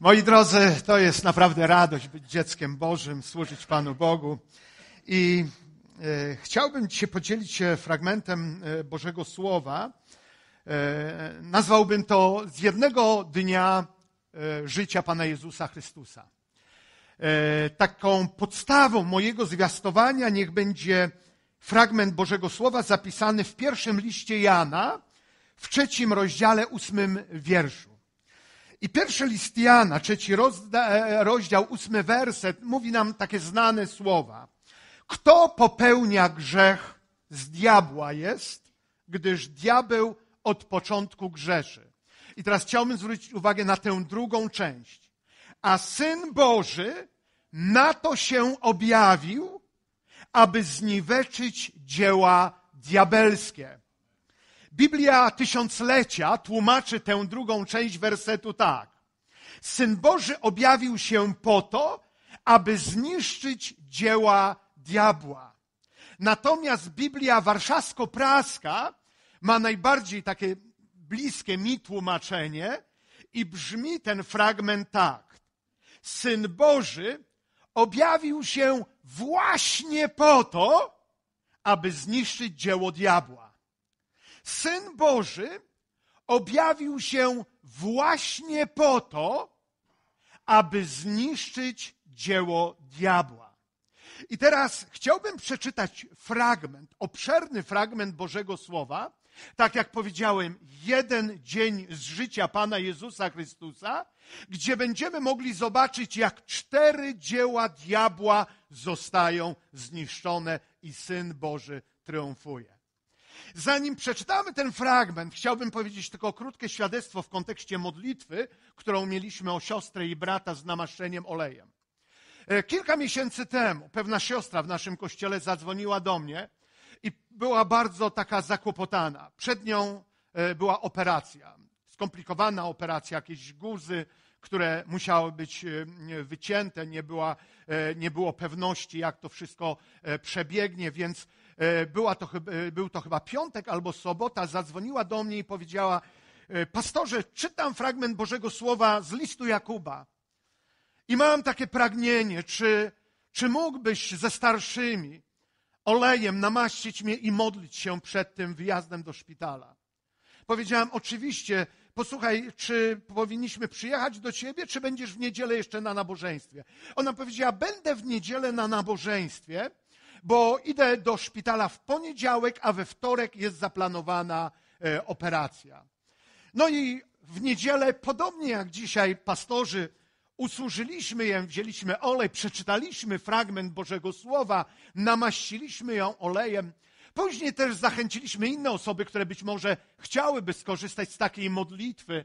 Moi drodzy, to jest naprawdę radość być dzieckiem Bożym, służyć Panu Bogu. I e, chciałbym się podzielić się fragmentem e, Bożego Słowa. E, nazwałbym to z jednego dnia życia Pana Jezusa Chrystusa. Taką podstawą mojego zwiastowania niech będzie fragment Bożego Słowa zapisany w pierwszym liście Jana, w trzecim rozdziale, ósmym wierszu. I pierwszy list Jana, trzeci e, e, rozdział, ósmy werset, mówi nam takie znane słowa. Kto popełnia grzech, z diabła jest, gdyż diabeł od początku grzeszy. I teraz chciałbym zwrócić uwagę na tę drugą część. A syn Boży na to się objawił, aby zniweczyć dzieła diabelskie. Biblia tysiąclecia tłumaczy tę drugą część wersetu tak. Syn Boży objawił się po to, aby zniszczyć dzieła diabła. Natomiast Biblia warszawsko-praska ma najbardziej takie bliskie mi tłumaczenie i brzmi ten fragment tak. Syn Boży objawił się właśnie po to, aby zniszczyć dzieło diabła. Syn Boży objawił się właśnie po to, aby zniszczyć dzieło diabła. I teraz chciałbym przeczytać fragment, obszerny fragment Bożego Słowa. Tak jak powiedziałem, jeden dzień z życia Pana Jezusa Chrystusa, gdzie będziemy mogli zobaczyć, jak cztery dzieła diabła zostają zniszczone i Syn Boży triumfuje. Zanim przeczytamy ten fragment, chciałbym powiedzieć tylko krótkie świadectwo w kontekście modlitwy, którą mieliśmy o siostrę i brata z namaszczeniem olejem. E, kilka miesięcy temu pewna siostra w naszym kościele zadzwoniła do mnie i była bardzo taka zakłopotana. Przed nią e, była operacja, skomplikowana operacja, jakieś guzy, które musiały być e, wycięte, nie, była, nie było pewności, jak to wszystko przebiegnie, więc E, była to, e, był to chyba piątek albo sobota, zadzwoniła do mnie i powiedziała: e, Pastorze, czytam fragment Bożego Słowa z listu Jakuba i mam takie pragnienie, czy, czy mógłbyś ze starszymi olejem namaścić mnie i modlić się przed tym wyjazdem do szpitala? Powiedziałam: Oczywiście posłuchaj, czy powinniśmy przyjechać do ciebie, czy będziesz w niedzielę jeszcze na nabożeństwie? Ona powiedziała, będę w niedzielę na nabożeństwie, bo idę do szpitala w poniedziałek, a we wtorek jest zaplanowana e, operacja. No i w niedzielę, podobnie jak dzisiaj pastorzy, usłużyliśmy ją, wzięliśmy olej, przeczytaliśmy fragment Bożego Słowa, namaściliśmy ją olejem. Później też zachęciliśmy inne osoby, które być może chciałyby skorzystać z takiej modlitwy,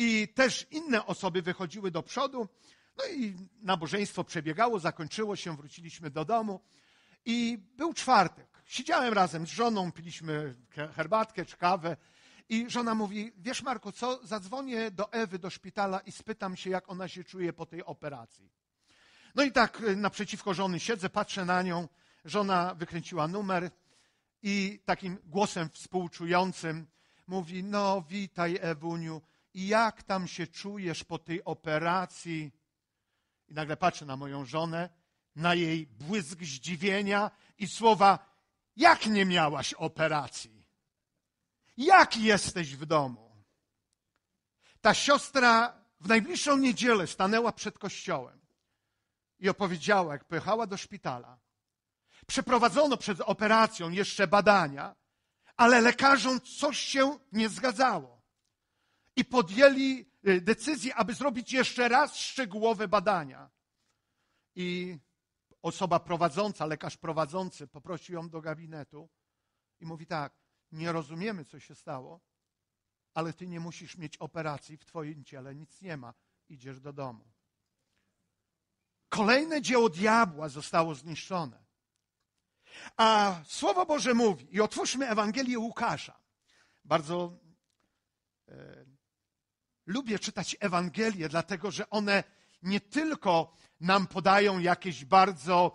i też inne osoby wychodziły do przodu. No i nabożeństwo przebiegało, zakończyło się, wróciliśmy do domu. I był czwartek. Siedziałem razem z żoną, piliśmy herbatkę czy kawę. I żona mówi: Wiesz, Marku, co? Zadzwonię do Ewy do szpitala i spytam się, jak ona się czuje po tej operacji. No i tak y, naprzeciwko żony siedzę, patrzę na nią. Żona wykręciła numer i takim głosem współczującym mówi: No, witaj, Ewuniu, i jak tam się czujesz po tej operacji? I nagle patrzę na moją żonę na jej błysk zdziwienia i słowa: Jak nie miałaś operacji? Jak jesteś w domu? Ta siostra w najbliższą niedzielę stanęła przed kościołem i opowiedziała, jak pojechała do szpitala. Przeprowadzono przed operacją jeszcze badania, ale lekarzom coś się nie zgadzało. I podjęli y, decyzję, aby zrobić jeszcze raz szczegółowe badania. I osoba prowadząca, lekarz prowadzący, poprosił ją do gabinetu i mówi tak, nie rozumiemy, co się stało, ale ty nie musisz mieć operacji w twoim ciele, nic nie ma, idziesz do domu. Kolejne dzieło diabła zostało zniszczone. A Słowo Boże mówi, i otwórzmy Ewangelię Łukasza. Bardzo e, lubię czytać Ewangelie, dlatego że one nie tylko nam podają jakieś bardzo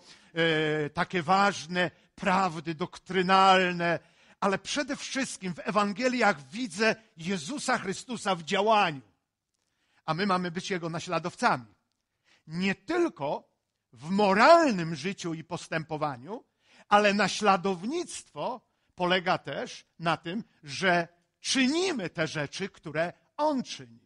e, takie ważne prawdy doktrynalne, ale przede wszystkim w Ewangeliach widzę Jezusa Chrystusa w działaniu. A my mamy być Jego naśladowcami. Nie tylko w moralnym życiu i postępowaniu, ale naśladownictwo polega też na tym, że czynimy te rzeczy, które On czyni.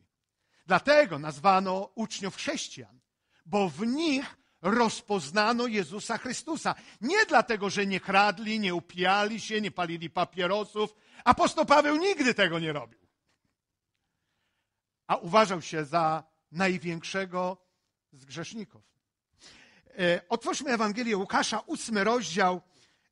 Dlatego nazwano uczniów chrześcijan, bo w nich rozpoznano Jezusa Chrystusa. Nie dlatego, że nie kradli, nie upijali się, nie palili papierosów. Apostoł Paweł nigdy tego nie robił. A uważał się za największego z grzeszników. E, otwórzmy Ewangelię Łukasza, ósmy rozdział,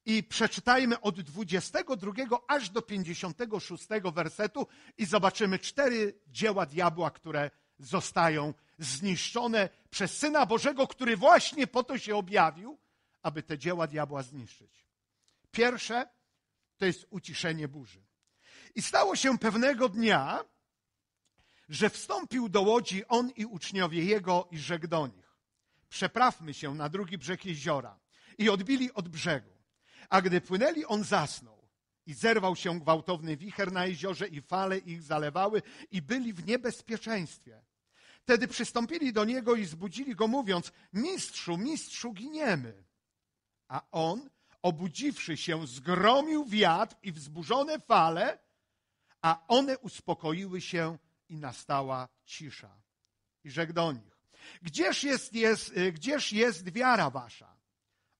i przeczytajmy od 22 aż do 56 wersetu i zobaczymy cztery dzieła diabła, które zostają zniszczone przez Syna Bożego, który właśnie po to się objawił, aby te dzieła diabła zniszczyć. Pierwsze to jest uciszenie burzy. I stało się pewnego dnia, że wstąpił do łodzi on i uczniowie jego i rzekł do nich: Przeprawmy się na drugi brzeg jeziora. I odbili od brzegu. A gdy płynęli, on zasnął. I zerwał się gwałtowny wicher na jeziorze, i fale ich zalewały, i byli w niebezpieczeństwie. Wtedy przystąpili do niego i zbudzili go, mówiąc: Mistrzu, mistrzu, giniemy. A on, obudziwszy się, zgromił wiatr i wzburzone fale, a one uspokoiły się i nastała cisza. I rzekł do nich: Gdzież jest, jest, gdzież jest wiara wasza?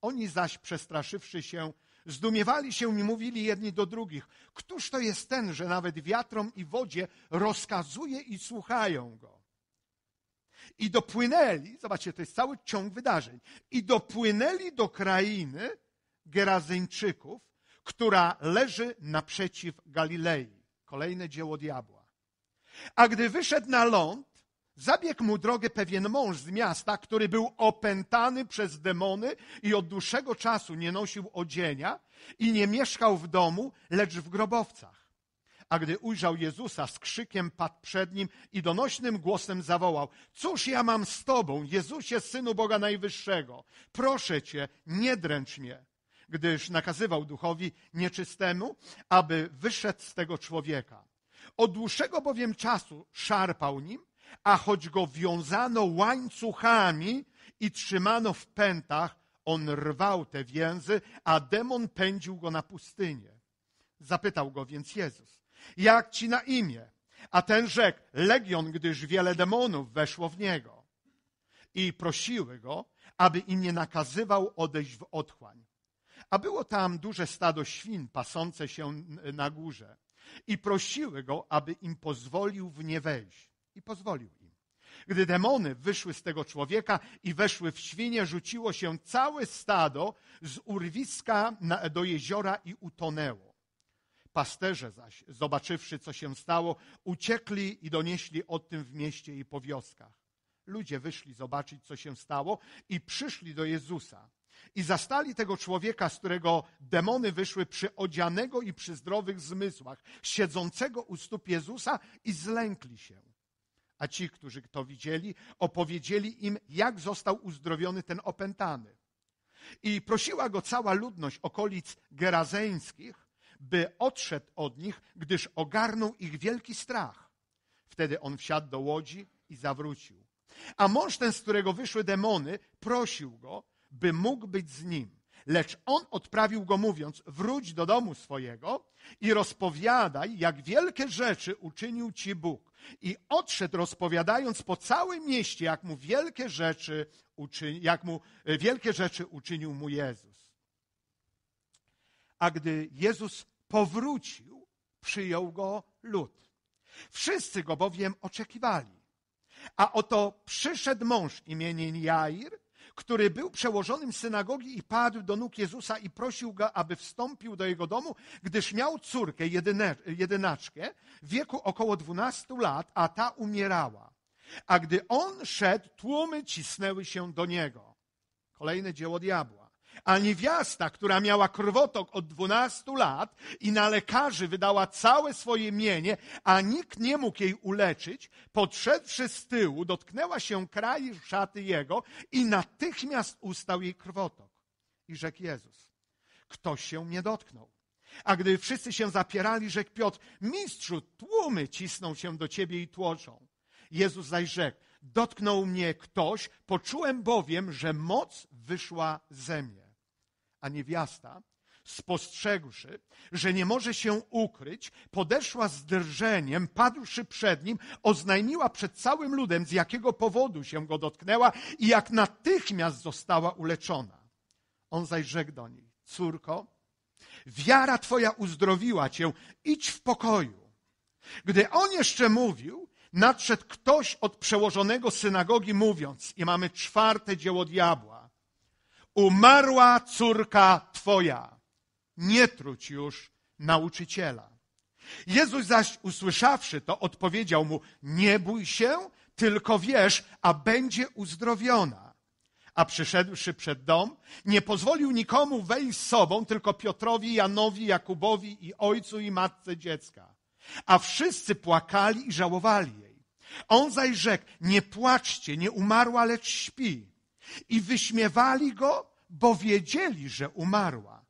Oni zaś, przestraszywszy się, zdumiewali się i mówili jedni do drugich: Któż to jest ten, że nawet wiatrom i wodzie rozkazuje i słuchają go? I dopłynęli, zobaczcie, to jest cały ciąg wydarzeń, i dopłynęli do krainy Gerazyńczyków, która leży naprzeciw Galilei. Kolejne dzieło diabła. A gdy wyszedł na ląd, Zabiegł mu drogę pewien mąż z miasta, który był opętany przez demony i od dłuższego czasu nie nosił odzienia i nie mieszkał w domu, lecz w grobowcach. A gdy ujrzał Jezusa, z krzykiem padł przed nim i donośnym głosem zawołał: Cóż ja mam z tobą, Jezusie, synu Boga Najwyższego? Proszę cię, nie dręcz mnie gdyż nakazywał duchowi nieczystemu, aby wyszedł z tego człowieka. Od dłuższego bowiem czasu szarpał nim a choć go wiązano łańcuchami i trzymano w pętach, on rwał te więzy, a demon pędził go na pustynię. Zapytał go więc Jezus, jak ci na imię? A ten rzekł, legion, gdyż wiele demonów weszło w niego. I prosiły go, aby im nie nakazywał odejść w otchłań. A było tam duże stado świn pasące się na górze. I prosiły go, aby im pozwolił w nie wejść i pozwolił im. Gdy demony wyszły z tego człowieka i weszły w świnie, rzuciło się całe stado z urwiska do jeziora i utonęło. Pasterze zaś, zobaczywszy, co się stało, uciekli i donieśli o tym w mieście i po wioskach. Ludzie wyszli zobaczyć, co się stało i przyszli do Jezusa. I zastali tego człowieka, z którego demony wyszły, przy odzianego i przy zdrowych zmysłach, siedzącego u stóp Jezusa i zlękli się a ci, którzy to widzieli, opowiedzieli im, jak został uzdrowiony ten opętany. I prosiła go cała ludność okolic gerazeńskich, by odszedł od nich, gdyż ogarnął ich wielki strach. Wtedy on wsiadł do łodzi i zawrócił. A mąż ten, z którego wyszły demony, prosił go, by mógł być z nim. Lecz on odprawił go mówiąc, wróć do domu swojego i rozpowiadaj, jak wielkie rzeczy uczynił ci Bóg. I odszedł rozpowiadając po całym mieście, jak mu wielkie rzeczy, uczyni, jak mu e, wielkie rzeczy uczynił mu Jezus. A gdy Jezus powrócił, przyjął go lud. Wszyscy go bowiem oczekiwali. A oto przyszedł mąż imieniem Jair, który był przełożonym synagogi i padł do nóg Jezusa i prosił go, aby wstąpił do jego domu, gdyż miał córkę jedyne, jedynaczkę w wieku około dwunastu lat, a ta umierała. A gdy on szedł, tłumy cisnęły się do niego. Kolejne dzieło diabła. A niewiasta, która miała krwotok od dwunastu lat i na lekarzy wydała całe swoje mienie, a nikt nie mógł jej uleczyć, podszedłszy z tyłu, dotknęła się kraju szaty jego i natychmiast ustał jej krwotok. I rzekł Jezus, ktoś się mnie dotknął. A gdy wszyscy się zapierali, rzekł Piotr, mistrzu, tłumy cisną się do ciebie i tłoczą. Jezus zaś rzekł, dotknął mnie ktoś, poczułem bowiem, że moc wyszła ze mnie a niewiasta, spostrzegłszy, że nie może się ukryć, podeszła z drżeniem, padłszy przed nim, oznajmiła przed całym ludem, z jakiego powodu się go dotknęła i jak natychmiast została uleczona. On zaś rzekł do niej, córko, wiara twoja uzdrowiła cię, idź w pokoju. Gdy on jeszcze mówił, nadszedł ktoś od przełożonego synagogi mówiąc, i mamy czwarte dzieło diabła, umarła córka Twoja, nie truć już nauczyciela. Jezus zaś usłyszawszy to, odpowiedział mu: Nie bój się, tylko wiesz, a będzie uzdrowiona. A przyszedłszy przed dom, nie pozwolił nikomu wejść z sobą, tylko Piotrowi, Janowi, Jakubowi i ojcu i matce dziecka. A wszyscy płakali i żałowali jej. On zaś rzekł: Nie płaczcie, nie umarła, lecz śpi. I wyśmiewali go, bo wiedzieli, że umarła.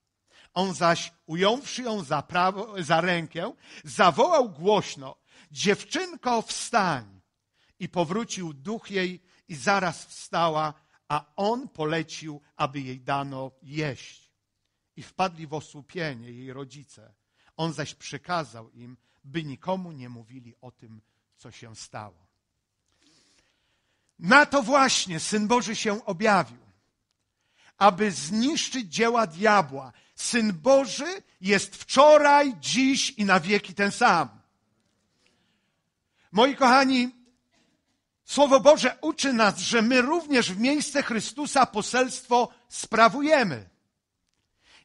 On zaś, ująwszy ją za, prawo, za rękę, zawołał głośno: Dziewczynko, wstań! I powrócił duch jej, i zaraz wstała, a on polecił, aby jej dano jeść. I wpadli w osłupienie jej rodzice. On zaś przykazał im, by nikomu nie mówili o tym, co się stało. Na to właśnie Syn Boży się objawił, aby zniszczyć dzieła diabła. Syn Boży jest wczoraj, dziś i na wieki ten sam. Moi kochani, Słowo Boże uczy nas, że my również w miejsce Chrystusa poselstwo sprawujemy.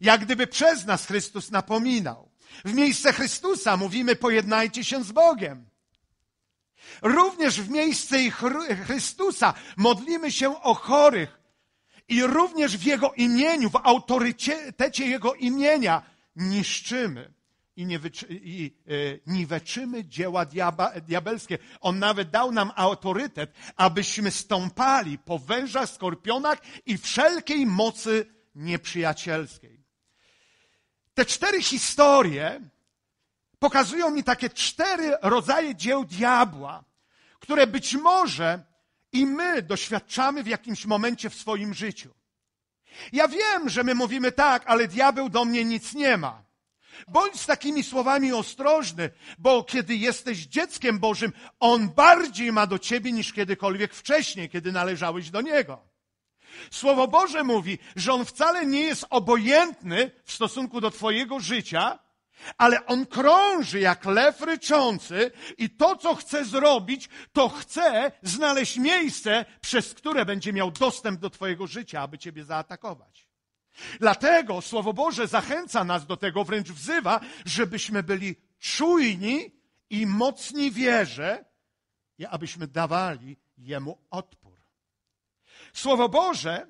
Jak gdyby przez nas Chrystus napominał. W miejsce Chrystusa mówimy: pojednajcie się z Bogiem. Również w miejsce Chrystusa modlimy się o chorych i również w Jego imieniu, w autorytecie Jego imienia niszczymy i, nie wyczy, i e, niweczymy dzieła diaba, diabelskie. On nawet dał nam autorytet, abyśmy stąpali po wężach, skorpionach i wszelkiej mocy nieprzyjacielskiej. Te cztery historie pokazują mi takie cztery rodzaje dzieł diabła, które być może i my doświadczamy w jakimś momencie w swoim życiu. Ja wiem, że my mówimy tak, ale diabeł do mnie nic nie ma. Bądź z takimi słowami ostrożny, bo kiedy jesteś dzieckiem Bożym, on bardziej ma do ciebie niż kiedykolwiek wcześniej, kiedy należałeś do niego. Słowo Boże mówi, że on wcale nie jest obojętny w stosunku do twojego życia, ale on krąży jak lew ryczący i to, co chce zrobić, to chce znaleźć miejsce, przez które będzie miał dostęp do Twojego życia, aby Ciebie zaatakować. Dlatego Słowo Boże zachęca nas do tego, wręcz wzywa, żebyśmy byli czujni i mocni wierze, i abyśmy dawali Jemu odpór. Słowo Boże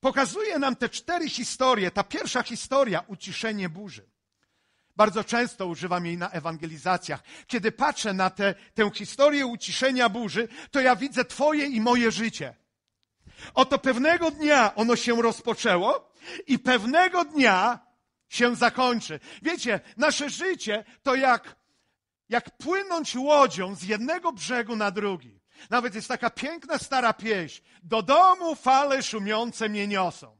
pokazuje nam te cztery historie. Ta pierwsza historia, uciszenie burzy. Bardzo często używam jej na ewangelizacjach. Kiedy patrzę na te, tę historię uciszenia burzy, to ja widzę Twoje i moje życie. Oto pewnego dnia ono się rozpoczęło i pewnego dnia się zakończy. Wiecie, nasze życie to jak, jak płynąć łodzią z jednego brzegu na drugi. Nawet jest taka piękna stara pieśń. Do domu fale szumiące mnie niosą.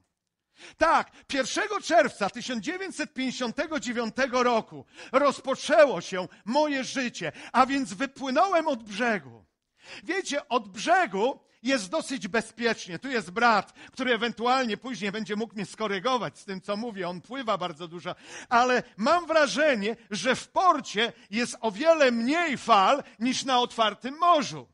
Tak, 1 czerwca 1959 roku rozpoczęło się moje życie, a więc wypłynąłem od brzegu. Wiecie, od brzegu jest dosyć bezpiecznie. Tu jest brat, który ewentualnie później będzie mógł mnie skorygować z tym, co mówię. On pływa bardzo dużo, ale mam wrażenie, że w porcie jest o wiele mniej fal niż na otwartym morzu.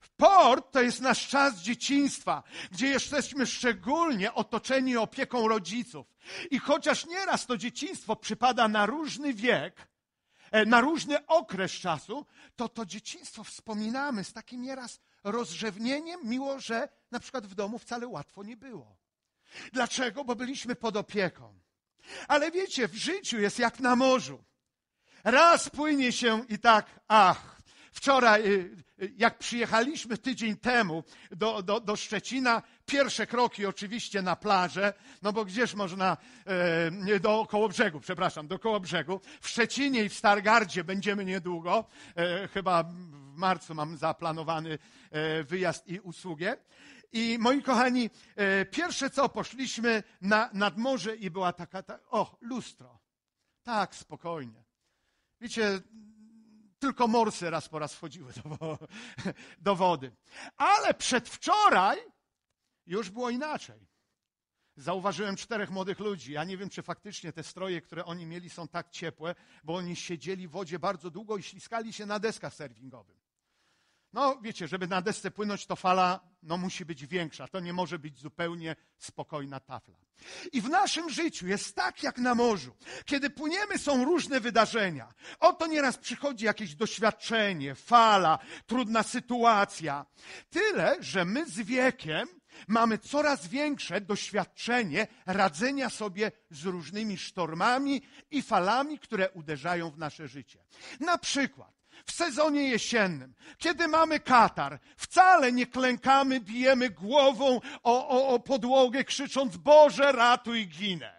W Port to jest nasz czas dzieciństwa, gdzie jesteśmy szczególnie otoczeni opieką rodziców. I chociaż nieraz to dzieciństwo przypada na różny wiek, e, na różny okres czasu, to to dzieciństwo wspominamy z takim nieraz rozrzewnieniem, mimo że na przykład w domu wcale łatwo nie było. Dlaczego? Bo byliśmy pod opieką. Ale wiecie, w życiu jest jak na morzu. Raz płynie się i tak, ach, Wczoraj, y, y, jak przyjechaliśmy tydzień temu do, do, do Szczecina, pierwsze kroki oczywiście na plażę, no bo gdzież można, e, do koło brzegu, przepraszam, do koło brzegu. W Szczecinie i w Stargardzie będziemy niedługo, e, chyba w marcu mam zaplanowany e, wyjazd i usługę. I moi kochani, e, pierwsze co, poszliśmy na, nad morze i była taka, ta, o, lustro. Tak, spokojnie. Wiecie, tylko morsy raz po raz wchodziły do, do wody. Ale przedwczoraj już było inaczej. Zauważyłem czterech młodych ludzi. Ja nie wiem, czy faktycznie te stroje, które oni mieli, są tak ciepłe, bo oni siedzieli w wodzie bardzo długo i śliskali się na deskach serwingowych. No wiecie, żeby na desce płynąć, to fala no, musi być większa. To nie może być zupełnie spokojna tafla. I w naszym życiu jest tak jak na morzu. Kiedy płyniemy, są różne wydarzenia. Oto nieraz przychodzi jakieś doświadczenie, fala, trudna sytuacja. Tyle, że my z wiekiem mamy coraz większe doświadczenie radzenia sobie z różnymi sztormami i falami, które uderzają w nasze życie. Na przykład w sezonie jesiennym, kiedy mamy katar, wcale nie klękamy, bijemy głową o, o, o podłogę, krzycząc: Boże, ratuj, ginę.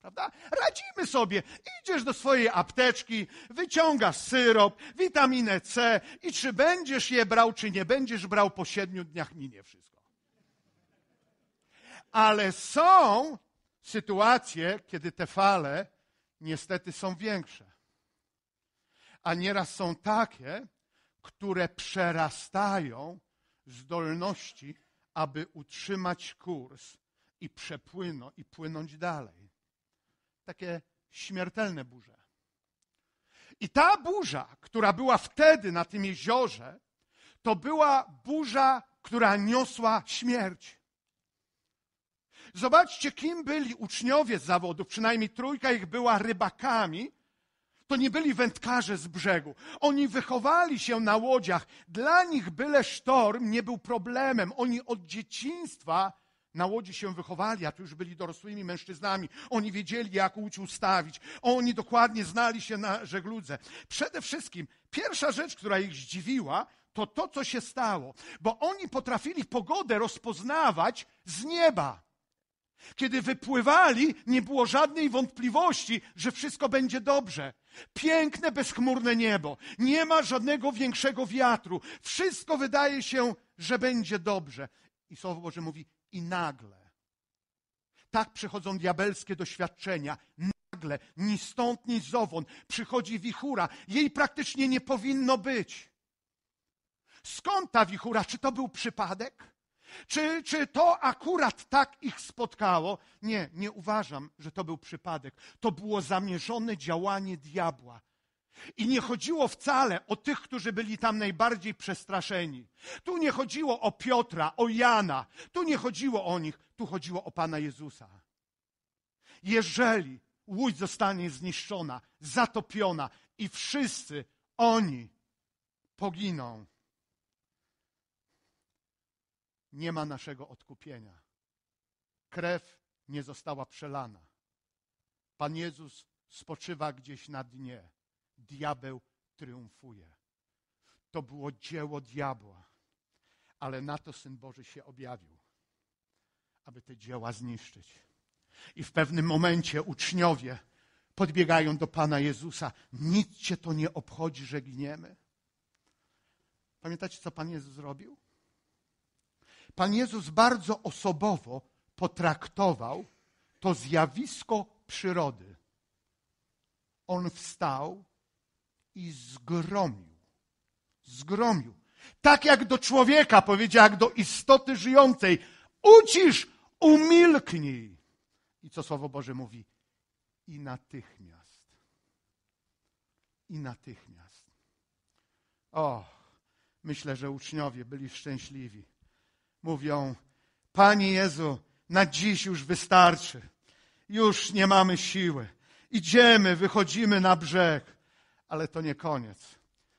Prawda? Radzimy sobie. Idziesz do swojej apteczki, wyciągasz syrop, witaminę C i czy będziesz je brał, czy nie będziesz brał, po siedmiu dniach minie wszystko. Ale są sytuacje, kiedy te fale niestety są większe a nieraz są takie, które przerastają zdolności, aby utrzymać kurs i przepłyną i płynąć dalej. Takie śmiertelne burze. I ta burza, która była wtedy na tym jeziorze, to była burza, która niosła śmierć. Zobaczcie, kim byli uczniowie z zawodu, przynajmniej trójka ich była rybakami, to nie byli wędkarze z brzegu. Oni wychowali się na łodziach. Dla nich byle sztorm nie był problemem. Oni od dzieciństwa na łodzi się wychowali, a tu już byli dorosłymi mężczyznami. Oni wiedzieli, jak łódź ustawić. Oni dokładnie znali się na żegludze. Przede wszystkim, pierwsza rzecz, która ich zdziwiła, to to, co się stało. Bo oni potrafili pogodę rozpoznawać z nieba. Kiedy wypływali, nie było żadnej wątpliwości, że wszystko będzie dobrze. Piękne, bezchmurne niebo, nie ma żadnego większego wiatru. Wszystko wydaje się, że będzie dobrze. I Słowo Boże mówi, i nagle. Tak przychodzą diabelskie doświadczenia. Nagle, ni stąd, ni zowąd, przychodzi wichura. Jej praktycznie nie powinno być. Skąd ta wichura? Czy to był przypadek? Czy, czy to akurat tak ich spotkało? Nie, nie uważam, że to był przypadek. To było zamierzone działanie diabła. I nie chodziło wcale o tych, którzy byli tam najbardziej przestraszeni. Tu nie chodziło o Piotra, o Jana, tu nie chodziło o nich, tu chodziło o Pana Jezusa. Jeżeli łódź zostanie zniszczona, zatopiona i wszyscy oni poginą, nie ma naszego odkupienia. Krew nie została przelana. Pan Jezus spoczywa gdzieś na dnie. Diabeł triumfuje. To było dzieło diabła, ale na to Syn Boży się objawił, aby te dzieła zniszczyć. I w pewnym momencie uczniowie podbiegają do Pana Jezusa. Nic cię to nie obchodzi, że gniemy”. Pamiętacie, co Pan Jezus zrobił? Pan Jezus bardzo osobowo potraktował to zjawisko przyrody. On wstał i zgromił. Zgromił. Tak jak do człowieka, powiedział, jak do istoty żyjącej. Ucisz, umilknij. I co Słowo Boże mówi? I natychmiast. I natychmiast. O, myślę, że uczniowie byli szczęśliwi mówią: Panie Jezu, na dziś już wystarczy. Już nie mamy siły. Idziemy, wychodzimy na brzeg. Ale to nie koniec.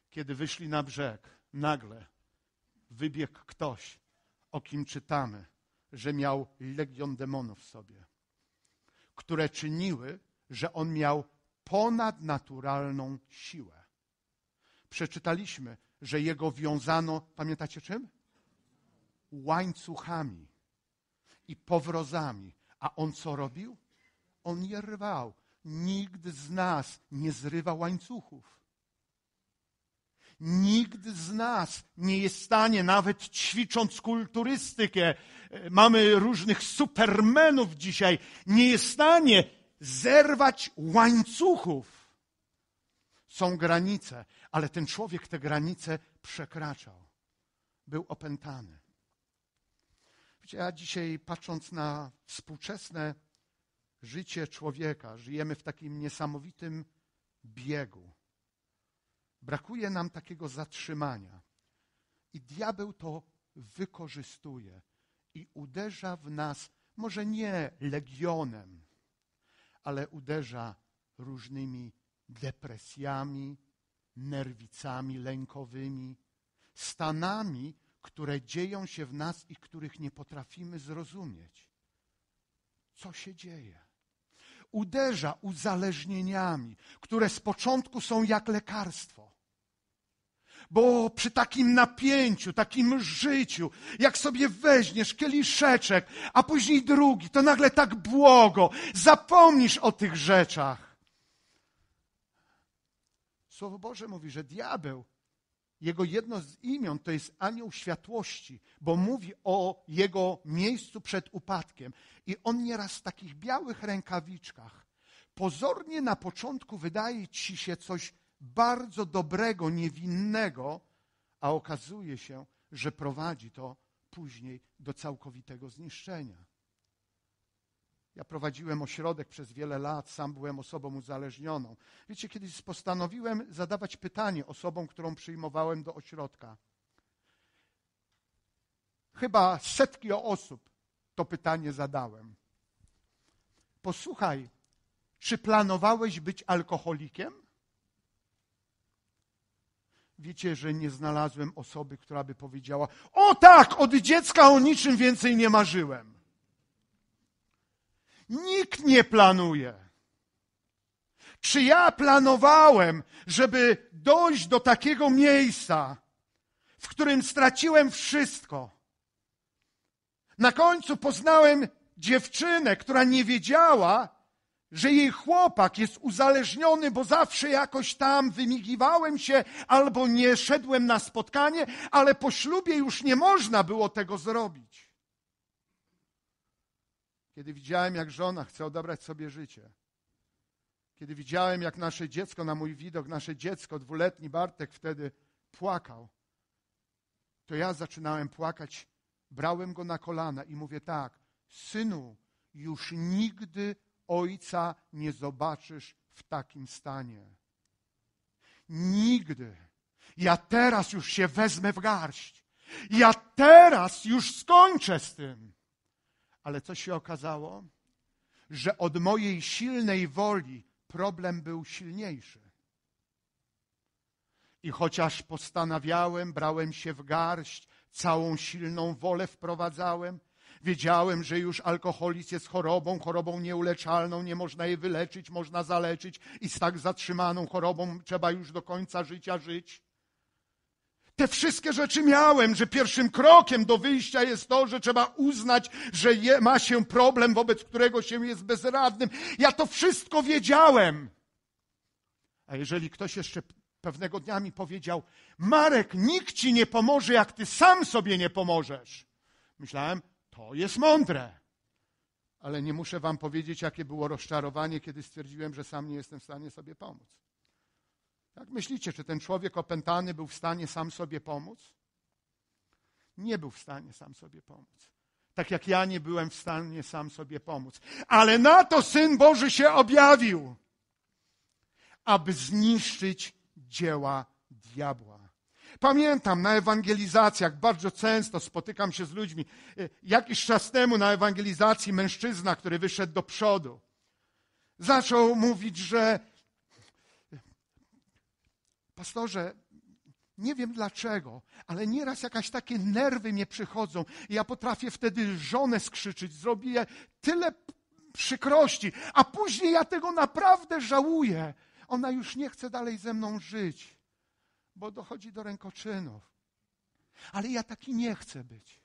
Kiedy wyszli na brzeg, nagle wybiegł ktoś, o kim czytamy, że miał legion demonów w sobie, które czyniły, że on miał ponadnaturalną siłę. Przeczytaliśmy, że jego wiązano, pamiętacie czym? łańcuchami i powrozami. A on co robił? On je rwał. Nikt z nas nie zrywa łańcuchów. Nikt z nas nie jest w stanie, nawet ćwicząc kulturystykę, e, mamy różnych supermenów dzisiaj, nie jest w stanie zerwać łańcuchów. Są granice, ale ten człowiek te granice przekraczał. Był opętany. Wiecie, ja dzisiaj patrząc na współczesne życie człowieka, żyjemy w takim niesamowitym biegu. Brakuje nam takiego zatrzymania. I diabeł to wykorzystuje i uderza w nas, może nie legionem, ale uderza różnymi depresjami, nerwicami lękowymi, stanami, które dzieją się w nas i których nie potrafimy zrozumieć. Co się dzieje? Uderza uzależnieniami, które z początku są jak lekarstwo. Bo przy takim napięciu, takim życiu, jak sobie weźmiesz kieliszeczek, a później drugi, to nagle tak błogo, zapomnisz o tych rzeczach. Słowo Boże mówi, że diabeł jego jedno z imion to jest anioł światłości, bo mówi o jego miejscu przed upadkiem. I on nieraz w takich białych rękawiczkach pozornie na początku wydaje ci się coś bardzo dobrego, niewinnego, a okazuje się, że prowadzi to później do całkowitego zniszczenia. Ja prowadziłem ośrodek przez wiele lat, sam byłem osobą uzależnioną. Wiecie, kiedyś postanowiłem zadawać pytanie osobom, którą przyjmowałem do ośrodka. Chyba setki osób to pytanie zadałem. Posłuchaj, czy planowałeś być alkoholikiem? Wiecie, że nie znalazłem osoby, która by powiedziała: O tak, od dziecka o niczym więcej nie marzyłem. Nikt nie planuje. Czy ja planowałem, żeby dojść do takiego miejsca, w którym straciłem wszystko? Na końcu poznałem dziewczynę, która nie wiedziała, że jej chłopak jest uzależniony, bo zawsze jakoś tam wymigiwałem się albo nie szedłem na spotkanie, ale po ślubie już nie można było tego zrobić. Kiedy widziałem, jak żona chce odebrać sobie życie. Kiedy widziałem, jak nasze dziecko, na mój widok, nasze dziecko, dwuletni Bartek wtedy płakał, to ja zaczynałem płakać. Brałem go na kolana i mówię tak: Synu, już nigdy ojca nie zobaczysz w takim stanie. Nigdy. Ja teraz już się wezmę w garść. Ja teraz już skończę z tym. Ale co się okazało? Że od mojej silnej woli problem był silniejszy. I chociaż postanawiałem, brałem się w garść, całą silną wolę wprowadzałem, wiedziałem, że już alkoholizm jest chorobą, chorobą nieuleczalną, nie można jej wyleczyć, można zaleczyć i z tak zatrzymaną chorobą trzeba już do końca życia żyć. Te wszystkie rzeczy miałem, że pierwszym krokiem do wyjścia jest to, że trzeba uznać, że je, ma się problem, wobec którego się jest bezradnym. Ja to wszystko wiedziałem. A jeżeli ktoś jeszcze pewnego dnia mi powiedział: Marek, nikt ci nie pomoże, jak ty sam sobie nie pomożesz. Myślałem, to jest mądre. Ale nie muszę wam powiedzieć, jakie było rozczarowanie, kiedy stwierdziłem, że sam nie jestem w stanie sobie pomóc. Jak myślicie, czy ten człowiek opętany był w stanie sam sobie pomóc? Nie był w stanie sam sobie pomóc. Tak jak ja nie byłem w stanie sam sobie pomóc. Ale na to Syn Boży się objawił, aby zniszczyć dzieła diabła. Pamiętam na ewangelizacjach, bardzo często spotykam się z ludźmi. Y, jakiś czas temu na ewangelizacji mężczyzna, który wyszedł do przodu, zaczął mówić, że pastorze, nie wiem dlaczego, ale nieraz jakaś takie nerwy mnie przychodzą i ja potrafię wtedy żonę skrzyczyć, zrobię tyle przykrości, a później ja tego naprawdę żałuję. Ona już nie chce dalej ze mną żyć, bo dochodzi do rękoczynów. Ale ja taki nie chcę być.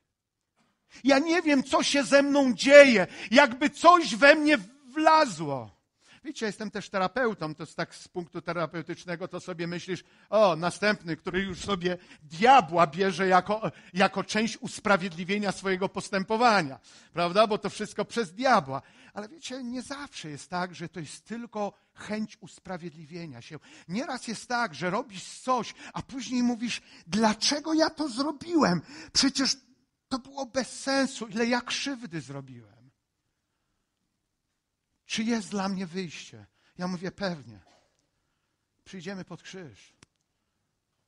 Ja nie wiem, co się ze mną dzieje, jakby coś we mnie wlazło. Wiecie, jestem też terapeutą, to tak z punktu terapeutycznego to sobie myślisz, o, następny, który już sobie diabła bierze jako, jako część usprawiedliwienia swojego postępowania, prawda? Bo to wszystko przez diabła. Ale wiecie, nie zawsze jest tak, że to jest tylko chęć usprawiedliwienia się. Nieraz jest tak, że robisz coś, a później mówisz, dlaczego ja to zrobiłem? Przecież to było bez sensu, ile ja krzywdy zrobiłem. Czy jest dla mnie wyjście? Ja mówię, pewnie. Przyjdziemy pod krzyż.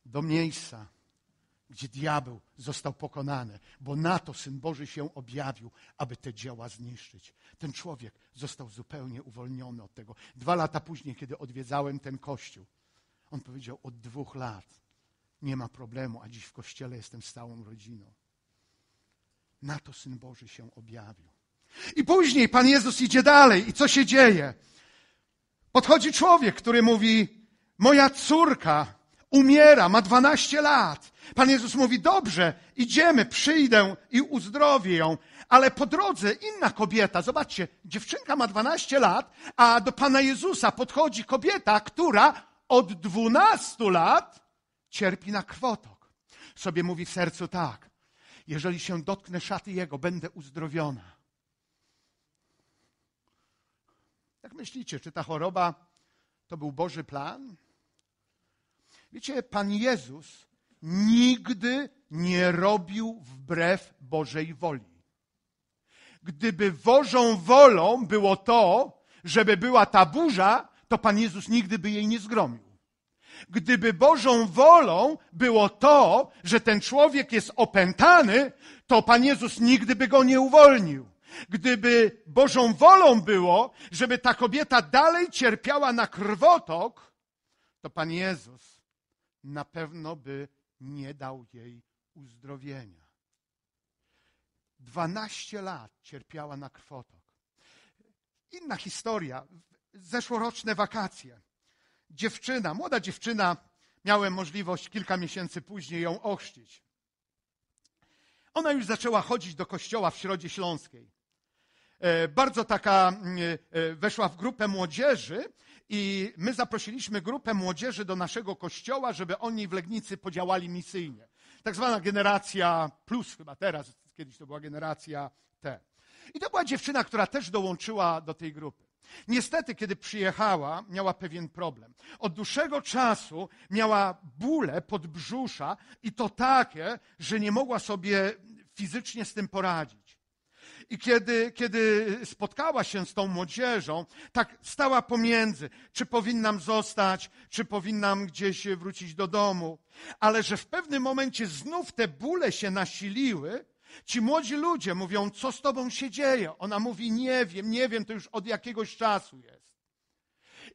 Do miejsca, gdzie diabeł został pokonany, bo na to Syn Boży się objawił, aby te dzieła zniszczyć. Ten człowiek został zupełnie uwolniony od tego. Dwa lata później, kiedy odwiedzałem ten kościół, on powiedział: Od dwóch lat nie ma problemu, a dziś w kościele jestem stałą rodziną. Na to Syn Boży się objawił. I później Pan Jezus idzie dalej i co się dzieje? Podchodzi człowiek, który mówi: Moja córka umiera, ma 12 lat. Pan Jezus mówi: Dobrze, idziemy, przyjdę i uzdrowię ją. Ale po drodze inna kobieta, zobaczcie, dziewczynka ma 12 lat, a do pana Jezusa podchodzi kobieta, która od 12 lat cierpi na krwotok. Sobie mówi w sercu tak: Jeżeli się dotknę szaty Jego, będę uzdrowiona. Jak myślicie, czy ta choroba to był Boży plan? Wiecie, Pan Jezus nigdy nie robił wbrew Bożej woli. Gdyby Bożą wolą było to, żeby była ta burza, to Pan Jezus nigdy by jej nie zgromił. Gdyby Bożą wolą było to, że ten człowiek jest opętany, to Pan Jezus nigdy by go nie uwolnił. Gdyby Bożą wolą było, żeby ta kobieta dalej cierpiała na krwotok, to Pan Jezus na pewno by nie dał jej uzdrowienia. Dwanaście lat cierpiała na krwotok. Inna historia. Zeszłoroczne wakacje. Dziewczyna, młoda dziewczyna, miałem możliwość kilka miesięcy później ją ochrzcić. Ona już zaczęła chodzić do kościoła w Środzie Śląskiej. E, bardzo taka mm, e, e, weszła w grupę młodzieży i my zaprosiliśmy grupę młodzieży do naszego kościoła, żeby oni w Legnicy podziałali misyjnie. Tak zwana generacja plus chyba teraz, kiedyś to była generacja T. I to była dziewczyna, która też dołączyła do tej grupy. Niestety, kiedy przyjechała, miała pewien problem. Od dłuższego czasu miała bóle podbrzusza i to takie, że nie mogła sobie fizycznie z tym poradzić. I kiedy, kiedy spotkała się z tą młodzieżą, tak stała pomiędzy, czy powinnam zostać, czy powinnam gdzieś wrócić do domu. Ale że w pewnym momencie znów te bóle się nasiliły, Ci młodzi ludzie mówią, co z tobą się dzieje? Ona mówi, nie wiem, nie wiem, to już od jakiegoś czasu jest.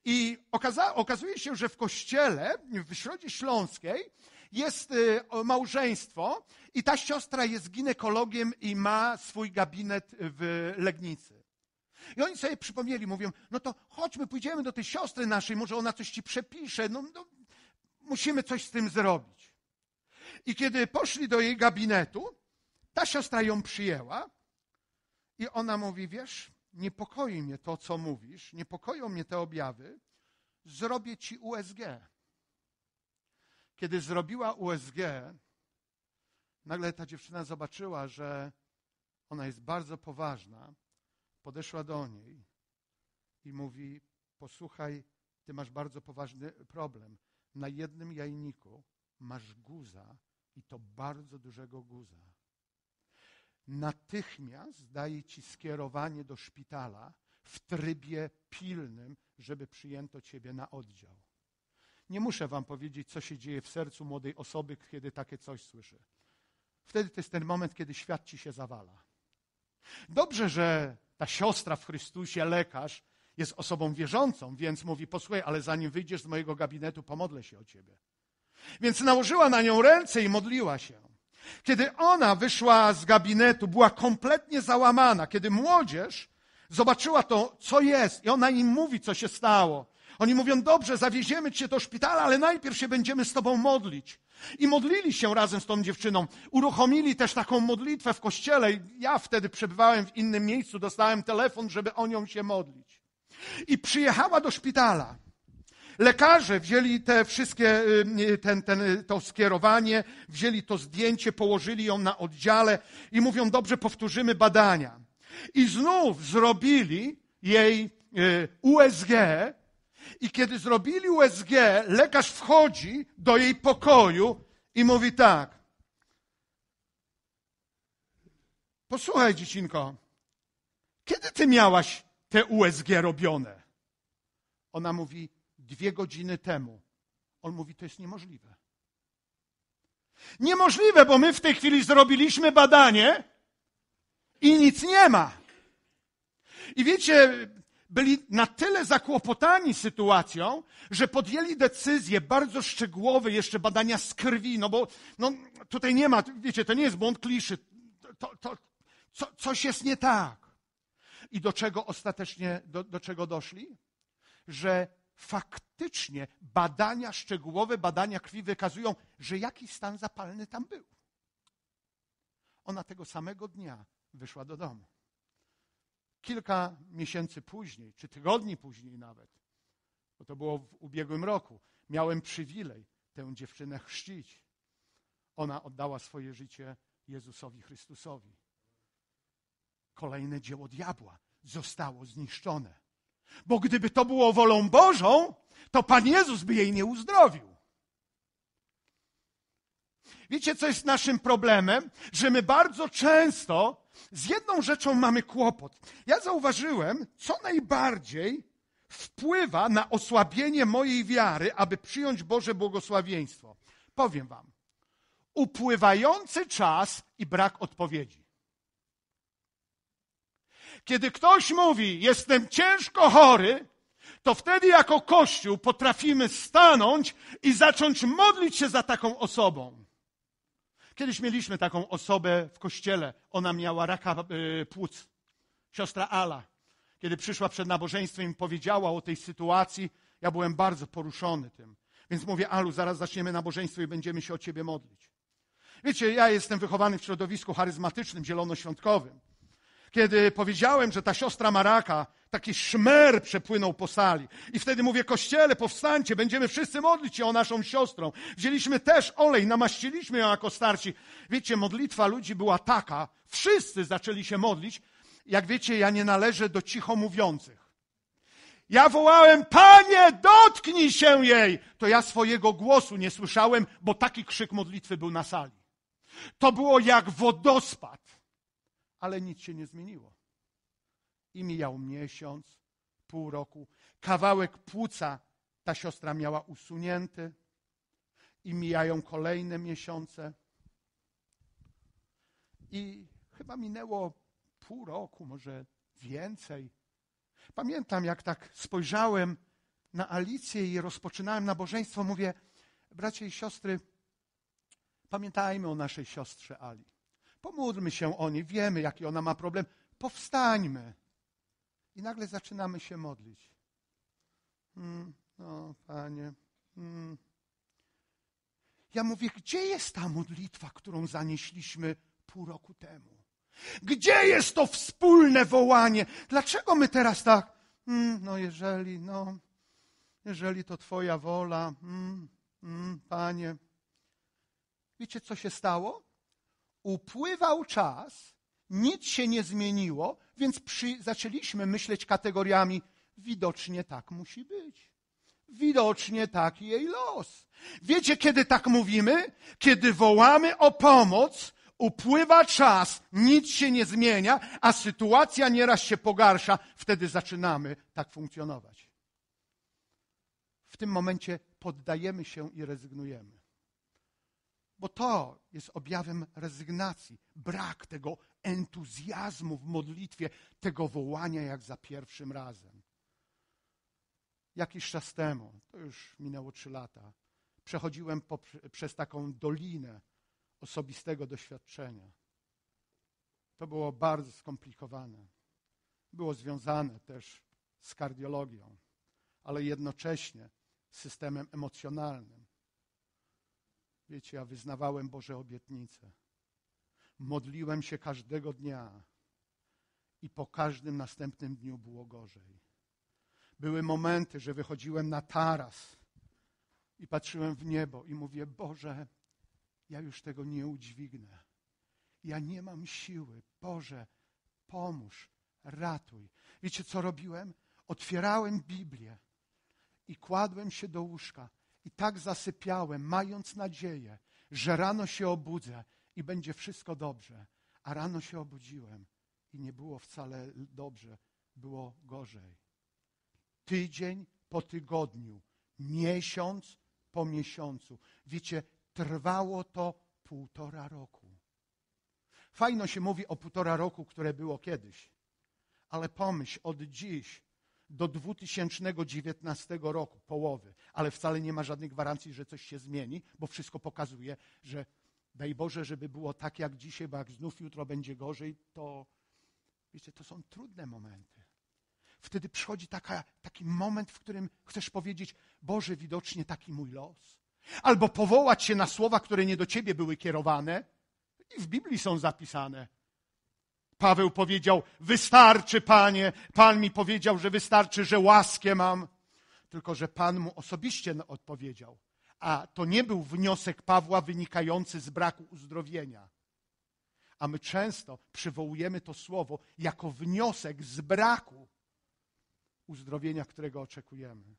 I okaza- okazuje się, że w kościele, w Środzie Śląskiej, jest y, małżeństwo i ta siostra jest ginekologiem i ma swój gabinet w Legnicy. I oni sobie przypomnieli, mówią, no to chodźmy, pójdziemy do tej siostry naszej, może ona coś ci przepisze, no, no musimy coś z tym zrobić. I kiedy poszli do jej gabinetu, ta siostra ją przyjęła i ona mówi, wiesz, niepokoi mnie to, co mówisz, niepokoją mnie te objawy, zrobię ci USG. Kiedy zrobiła USG, nagle ta dziewczyna zobaczyła, że ona jest bardzo poważna. Podeszła do niej i mówi: Posłuchaj, ty masz bardzo poważny problem. Na jednym jajniku masz guza i to bardzo dużego guza. Natychmiast daję ci skierowanie do szpitala w trybie pilnym, żeby przyjęto ciebie na oddział. Nie muszę wam powiedzieć, co się dzieje w sercu młodej osoby, kiedy takie coś słyszy. Wtedy to jest ten moment, kiedy świat ci się zawala. Dobrze, że ta siostra w Chrystusie, lekarz, jest osobą wierzącą, więc mówi: Posłuchaj, ale zanim wyjdziesz z mojego gabinetu, pomodlę się o ciebie. Więc nałożyła na nią ręce i modliła się. Kiedy ona wyszła z gabinetu, była kompletnie załamana. Kiedy młodzież zobaczyła to, co jest, i ona im mówi, co się stało, oni mówią, dobrze, zawieziemy cię do szpitala, ale najpierw się będziemy z tobą modlić. I modlili się razem z tą dziewczyną. Uruchomili też taką modlitwę w kościele. Ja wtedy przebywałem w innym miejscu, dostałem telefon, żeby o nią się modlić. I przyjechała do szpitala. Lekarze wzięli te wszystkie, y, ten, ten, y, to skierowanie, wzięli to zdjęcie, położyli ją na oddziale i mówią, dobrze, powtórzymy badania. I znów zrobili jej y, USG, i kiedy zrobili USG, lekarz wchodzi do jej pokoju i mówi tak. Posłuchaj, dziecinko, kiedy ty miałaś te USG robione? Ona mówi, dwie godziny temu. On mówi, to jest niemożliwe. Niemożliwe, bo my w tej chwili zrobiliśmy badanie i nic nie ma. I wiecie, byli na tyle zakłopotani sytuacją, że podjęli decyzję bardzo szczegółowe, jeszcze badania z krwi, no bo no, tutaj nie ma, wiecie, to nie jest błąd kliszy, to, to, co, coś jest nie tak. I do czego ostatecznie, do, do czego doszli? Że faktycznie badania szczegółowe, badania krwi wykazują, że jakiś stan zapalny tam był. Ona tego samego dnia wyszła do domu kilka miesięcy później, czy tygodni później nawet, bo to było w ubiegłym roku, miałem przywilej tę dziewczynę chrzcić. Ona oddała swoje życie Jezusowi Chrystusowi. Kolejne dzieło diabła zostało zniszczone. Bo gdyby to było wolą Bożą, to Pan Jezus by jej nie uzdrowił. Wiecie, co jest naszym problemem? Że my bardzo często z jedną rzeczą mamy kłopot. Ja zauważyłem, co najbardziej wpływa na osłabienie mojej wiary, aby przyjąć Boże błogosławieństwo. Powiem Wam. Upływający czas i brak odpowiedzi. Kiedy ktoś mówi, jestem ciężko chory, to wtedy jako Kościół potrafimy stanąć i zacząć modlić się za taką osobą. Kiedyś mieliśmy taką osobę w kościele. Ona miała raka e, płuc. Siostra Ala. Kiedy przyszła przed nabożeństwem i powiedziała o tej sytuacji, ja byłem bardzo poruszony tym. Więc mówię, Alu, zaraz zaczniemy nabożeństwo i będziemy się o ciebie modlić. Wiecie, ja jestem wychowany w środowisku charyzmatycznym, zielonoświątkowym kiedy powiedziałem, że ta siostra Maraka, taki szmer przepłynął po sali. I wtedy mówię, kościele, powstańcie, będziemy wszyscy modlić się o naszą siostrą. Wzięliśmy też olej, namaściliśmy ją jako starci. Wiecie, modlitwa ludzi była taka, wszyscy zaczęli się modlić. Jak wiecie, ja nie należę do cicho mówiących. Ja wołałem, panie, dotknij się jej! To ja swojego głosu nie słyszałem, bo taki krzyk modlitwy był na sali. To było jak wodospad ale nic się nie zmieniło. I mijał miesiąc, pół roku. Kawałek płuca ta siostra miała usunięty i mijają kolejne miesiące. I chyba minęło pół roku, może więcej. Pamiętam, jak tak spojrzałem na Alicję i rozpoczynałem nabożeństwo, mówię, bracie i siostry, pamiętajmy o naszej siostrze Ali. Pomódlmy się o niej, wiemy, jaki ona ma problem. Powstańmy. I nagle zaczynamy się modlić. Hmm, no, panie. Hmm. Ja mówię, gdzie jest ta modlitwa, którą zanieśliśmy pół roku temu? Gdzie jest to wspólne wołanie? Dlaczego my teraz tak? Mm, no, jeżeli, no, jeżeli to Twoja wola, mm, Panie. Wiecie, co się stało? Upływał czas, nic się nie zmieniło, więc przy, zaczęliśmy myśleć kategoriami widocznie tak musi być. Widocznie taki jej los. Wiecie, kiedy tak mówimy? Kiedy wołamy o pomoc, upływa czas, nic się nie zmienia, a sytuacja nieraz się pogarsza, wtedy zaczynamy tak funkcjonować. W tym momencie poddajemy się i rezygnujemy. Bo to jest objawem rezygnacji, brak tego entuzjazmu w modlitwie, tego wołania jak za pierwszym razem. Jakiś czas temu, to już minęło trzy lata, przechodziłem przez taką dolinę osobistego doświadczenia. To było bardzo skomplikowane. Było związane też z kardiologią, ale jednocześnie z systemem emocjonalnym Wiecie, ja wyznawałem Boże obietnice. Modliłem się każdego dnia i po każdym następnym dniu było gorzej. Były momenty, że wychodziłem na taras i patrzyłem w niebo i mówię: Boże, ja już tego nie udźwignę. Ja nie mam siły. Boże, pomóż, ratuj. Wiecie, co robiłem? Otwierałem Biblię i kładłem się do łóżka i tak zasypiałem, mając nadzieję, że rano się obudzę i będzie wszystko dobrze. A rano się obudziłem i nie było wcale dobrze, było gorzej. Tydzień po tygodniu, miesiąc po miesiącu. Wiecie, trwało to półtora roku. Fajno się mówi o półtora roku, które było kiedyś, ale pomyśl, od dziś do 2019 roku, połowy, ale wcale nie ma żadnej gwarancji, że coś się zmieni, bo wszystko pokazuje, że daj Boże, żeby było tak jak dzisiaj, bo jak znów jutro będzie gorzej, to wiecie, to są trudne momenty. Wtedy przychodzi taka, taki moment, w którym chcesz powiedzieć, Boże, widocznie taki mój los. Albo powołać się na słowa, które nie do ciebie były kierowane i w Biblii są zapisane. Paweł powiedział: Wystarczy, panie. Pan mi powiedział, że wystarczy, że łaskę mam. Tylko, że pan mu osobiście odpowiedział. A to nie był wniosek Pawła wynikający z braku uzdrowienia. A my często przywołujemy to słowo jako wniosek z braku uzdrowienia, którego oczekujemy.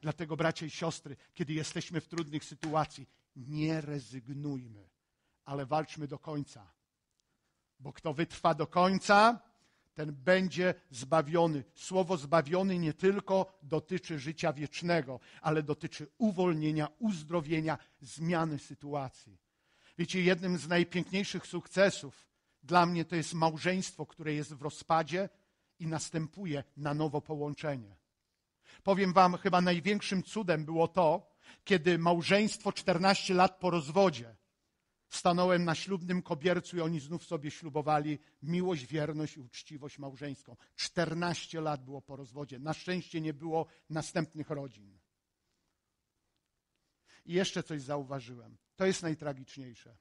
Dlatego, bracia i siostry, kiedy jesteśmy w trudnych sytuacjach, nie rezygnujmy, ale walczmy do końca bo kto wytrwa do końca, ten będzie zbawiony. Słowo zbawiony nie tylko dotyczy życia wiecznego, ale dotyczy uwolnienia, uzdrowienia, zmiany sytuacji. Wiecie, jednym z najpiękniejszych sukcesów dla mnie to jest małżeństwo, które jest w rozpadzie i następuje na nowo połączenie. Powiem Wam, chyba największym cudem było to, kiedy małżeństwo 14 lat po rozwodzie Stanąłem na ślubnym kobiercu i oni znów sobie ślubowali miłość, wierność i uczciwość małżeńską. 14 lat było po rozwodzie. Na szczęście nie było następnych rodzin. I jeszcze coś zauważyłem. To jest najtragiczniejsze.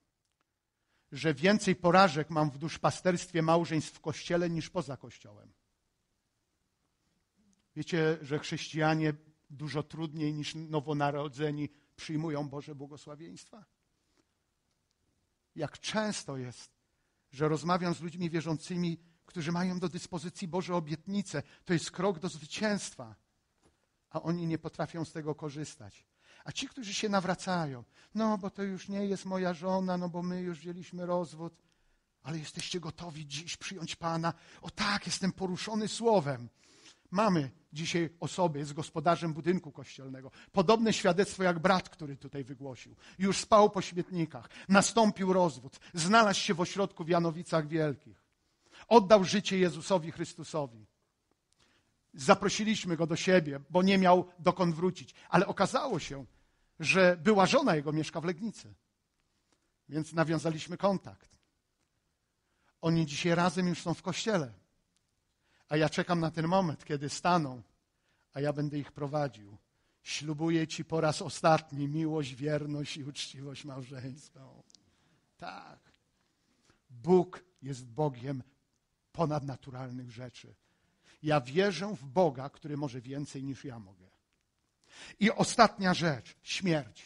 Że więcej porażek mam w duszpasterstwie małżeństw w kościele niż poza kościołem. Wiecie, że chrześcijanie dużo trudniej niż nowonarodzeni przyjmują Boże błogosławieństwa? jak często jest, że rozmawiam z ludźmi wierzącymi, którzy mają do dyspozycji Boże obietnice. To jest krok do zwycięstwa, a oni nie potrafią z tego korzystać. A ci, którzy się nawracają, no bo to już nie jest moja żona, no bo my już wzięliśmy rozwód, ale jesteście gotowi dziś przyjąć Pana. O tak, jestem poruszony słowem. Mamy dzisiaj osoby z gospodarzem budynku kościelnego. Podobne świadectwo jak brat, który tutaj wygłosił. Już spał po śmietnikach, nastąpił rozwód, znalazł się w ośrodku w Janowicach Wielkich. Oddał życie Jezusowi Chrystusowi. Zaprosiliśmy go do siebie, bo nie miał dokąd wrócić, ale okazało się, że była żona jego mieszka w Legnicy. Więc nawiązaliśmy kontakt. Oni dzisiaj razem już są w kościele. A ja czekam na ten moment, kiedy staną, a ja będę ich prowadził. Ślubuję Ci po raz ostatni miłość, wierność i uczciwość małżeńską. Tak. Bóg jest Bogiem ponadnaturalnych rzeczy. Ja wierzę w Boga, który może więcej niż ja mogę. I ostatnia rzecz śmierć.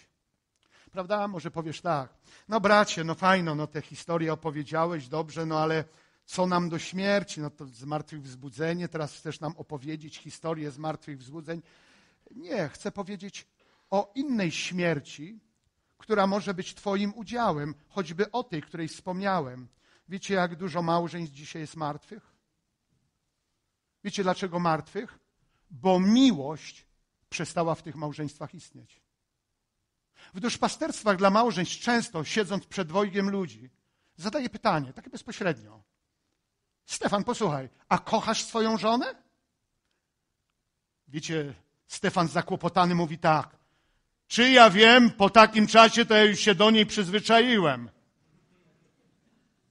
Prawda? Może powiesz tak. No, bracie, no fajno, no te historie opowiedziałeś dobrze, no ale co nam do śmierci, no to zmartwychwzbudzenie, teraz chcesz nam opowiedzieć historię zmartwychwzbudzeń. Nie, chcę powiedzieć o innej śmierci, która może być Twoim udziałem, choćby o tej, której wspomniałem. Wiecie, jak dużo małżeństw dzisiaj jest martwych? Wiecie, dlaczego martwych? Bo miłość przestała w tych małżeństwach istnieć. W duszpasterstwach dla małżeństw często, siedząc przed dwojgiem ludzi, zadaję pytanie, takie bezpośrednio. Stefan, posłuchaj, a kochasz swoją żonę? Wiecie, Stefan zakłopotany mówi tak. Czy ja wiem, po takim czasie to ja już się do niej przyzwyczaiłem.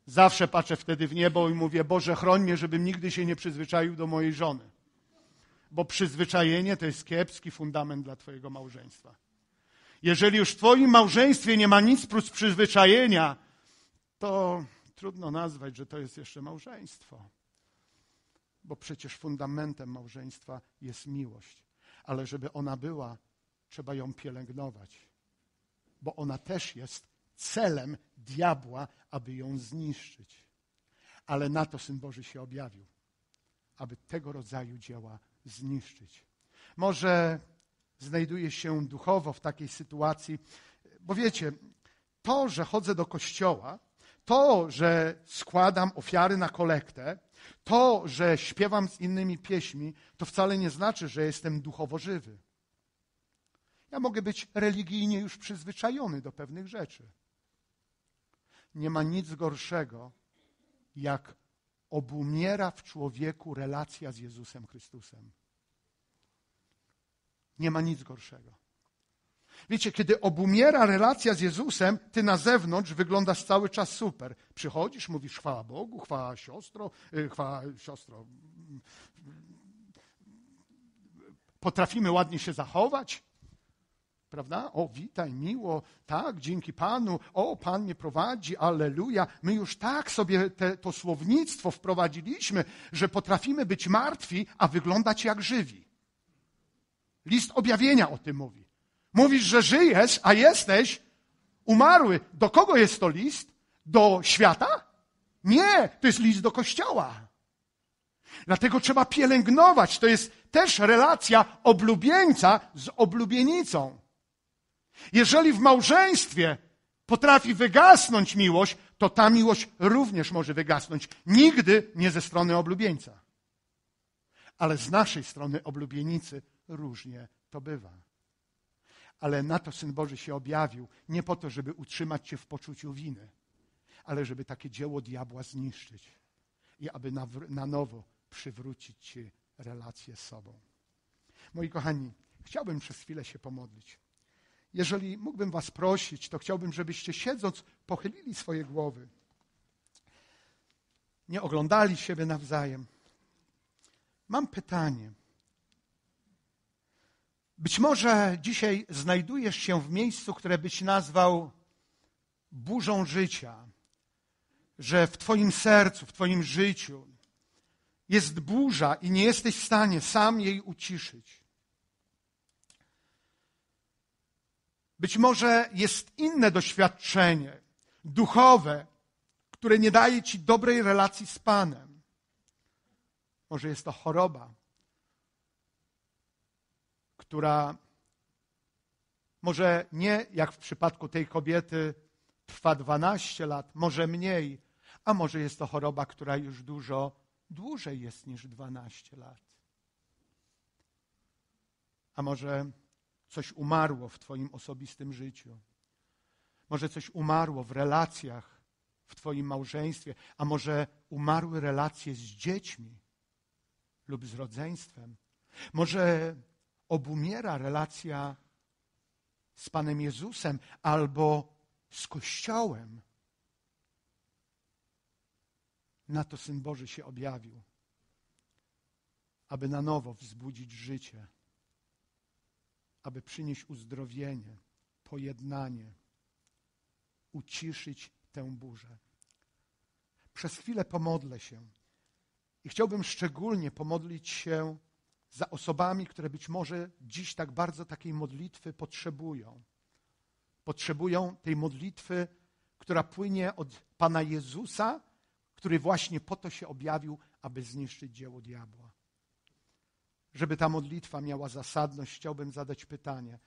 Zawsze patrzę wtedy w niebo i mówię, Boże, chroń mnie, żebym nigdy się nie przyzwyczaił do mojej żony. Bo przyzwyczajenie to jest kiepski fundament dla Twojego małżeństwa. Jeżeli już w Twoim małżeństwie nie ma nic prócz przyzwyczajenia, to trudno nazwać, że to jest jeszcze małżeństwo, bo przecież fundamentem małżeństwa jest miłość. Ale żeby ona była, trzeba ją pielęgnować, bo ona też jest celem diabła, aby ją zniszczyć. Ale na to Syn Boży się objawił, aby tego rodzaju dzieła zniszczyć. Może znajduje się duchowo w takiej sytuacji, bo wiecie, to, że chodzę do kościoła, to, że składam ofiary na kolektę, to, że śpiewam z innymi pieśmi, to wcale nie znaczy, że jestem duchowo żywy. Ja mogę być religijnie już przyzwyczajony do pewnych rzeczy. Nie ma nic gorszego, jak obumiera w człowieku relacja z Jezusem Chrystusem. Nie ma nic gorszego. Wiecie, kiedy obumiera relacja z Jezusem, ty na zewnątrz wyglądasz cały czas super. Przychodzisz, mówisz chwała Bogu, chwała siostro, y, chwała siostro. Potrafimy ładnie się zachować, prawda? O, witaj, miło, tak, dzięki Panu, o, Pan mnie prowadzi, Aleluja. My już tak sobie te, to słownictwo wprowadziliśmy, że potrafimy być martwi, a wyglądać jak żywi. List objawienia o tym mówi. Mówisz, że żyjesz, a jesteś umarły. Do kogo jest to list? Do świata? Nie, to jest list do kościoła. Dlatego trzeba pielęgnować. To jest też relacja oblubieńca z oblubienicą. Jeżeli w małżeństwie potrafi wygasnąć miłość, to ta miłość również może wygasnąć. Nigdy nie ze strony oblubieńca. Ale z naszej strony oblubienicy różnie to bywa ale na to Syn Boży się objawił, nie po to, żeby utrzymać cię w poczuciu winy, ale żeby takie dzieło diabła zniszczyć i aby na, na nowo przywrócić ci relację z sobą. Moi kochani, chciałbym przez chwilę się pomodlić. Jeżeli mógłbym Was prosić, to chciałbym, żebyście siedząc pochylili swoje głowy, nie oglądali siebie nawzajem. Mam pytanie. Być może dzisiaj znajdujesz się w miejscu, które byś nazwał burzą życia, że w Twoim sercu, w Twoim życiu jest burza i nie jesteś w stanie sam jej uciszyć. Być może jest inne doświadczenie duchowe, które nie daje Ci dobrej relacji z Panem. Może jest to choroba, która może nie jak w przypadku tej kobiety trwa 12 lat, może mniej, a może jest to choroba, która już dużo dłużej jest niż 12 lat. A może coś umarło w Twoim osobistym życiu. Może coś umarło w relacjach w Twoim małżeństwie, a może umarły relacje z dziećmi lub z rodzeństwem. Może obumiera relacja z Panem Jezusem albo z Kościołem, na to Syn Boży się objawił, aby na nowo wzbudzić życie, aby przynieść uzdrowienie, pojednanie, uciszyć tę burzę. Przez chwilę pomodlę się i chciałbym szczególnie pomodlić się za osobami, które być może dziś tak bardzo takiej modlitwy potrzebują. Potrzebują tej modlitwy, która płynie od Pana Jezusa, który właśnie po to się objawił, aby zniszczyć dzieło diabła. Żeby ta modlitwa miała zasadność, chciałbym zadać pytanie.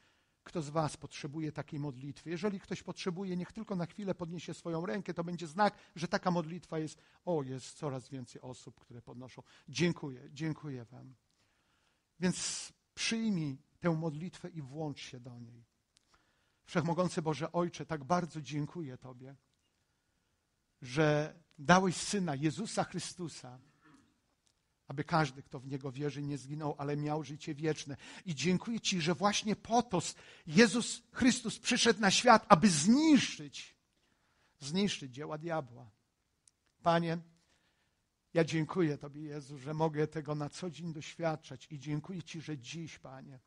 Kto z Was potrzebuje takiej modlitwy? Jeżeli ktoś potrzebuje, niech tylko na chwilę podniesie swoją rękę, to będzie znak, że taka modlitwa jest. O, jest coraz więcej osób, które podnoszą. Dziękuję, dziękuję Wam. Więc przyjmij tę modlitwę i włącz się do niej. Wszechmogący Boże Ojcze, tak bardzo dziękuję Tobie, że dałeś Syna Jezusa Chrystusa, aby każdy, kto w Niego wierzy, nie zginął, ale miał życie wieczne. I dziękuję Ci, że właśnie po to Jezus Chrystus przyszedł na świat, aby zniszczyć, zniszczyć dzieła diabła. Panie, ja dziękuję Tobie, Jezu, że mogę tego na co dzień doświadczać i dziękuję Ci, że dziś, Panie,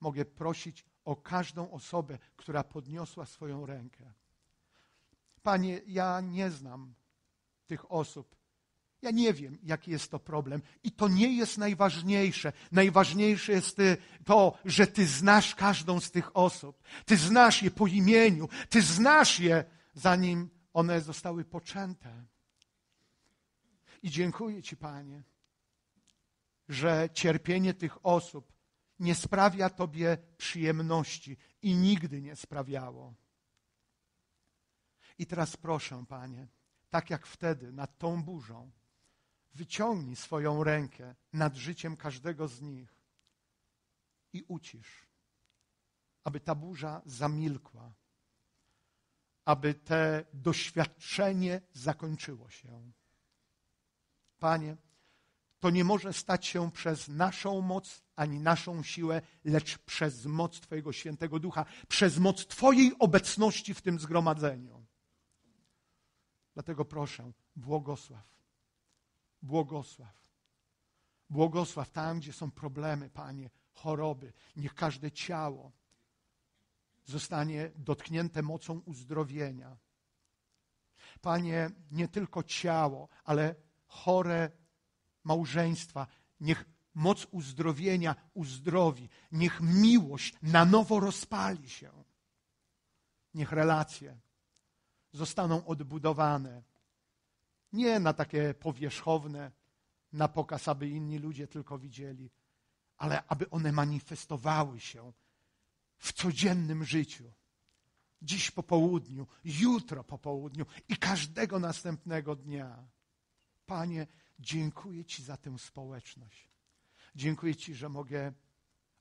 mogę prosić o każdą osobę, która podniosła swoją rękę. Panie, ja nie znam tych osób. Ja nie wiem, jaki jest to problem. I to nie jest najważniejsze. Najważniejsze jest to, że Ty znasz każdą z tych osób. Ty znasz je po imieniu. Ty znasz je, zanim one zostały poczęte. I dziękuję Ci, Panie, że cierpienie tych osób nie sprawia Tobie przyjemności i nigdy nie sprawiało. I teraz proszę, Panie, tak jak wtedy nad tą burzą, wyciągnij swoją rękę nad życiem każdego z nich i ucisz, aby ta burza zamilkła, aby te doświadczenie zakończyło się. Panie, to nie może stać się przez naszą moc ani naszą siłę, lecz przez moc Twojego świętego ducha, przez moc Twojej obecności w tym zgromadzeniu. Dlatego proszę, błogosław, błogosław, błogosław tam, gdzie są problemy, Panie, choroby. Niech każde ciało zostanie dotknięte mocą uzdrowienia. Panie, nie tylko ciało, ale chore małżeństwa, niech moc uzdrowienia uzdrowi, niech miłość na nowo rozpali się, niech relacje zostaną odbudowane. Nie na takie powierzchowne, na pokaz, aby inni ludzie tylko widzieli, ale aby one manifestowały się w codziennym życiu. Dziś po południu, jutro po południu i każdego następnego dnia. Panie, dziękuję Ci za tę społeczność. Dziękuję Ci, że mogę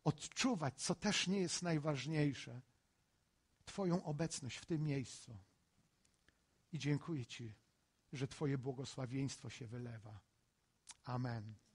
odczuwać, co też nie jest najważniejsze, Twoją obecność w tym miejscu. I dziękuję Ci, że Twoje błogosławieństwo się wylewa. Amen.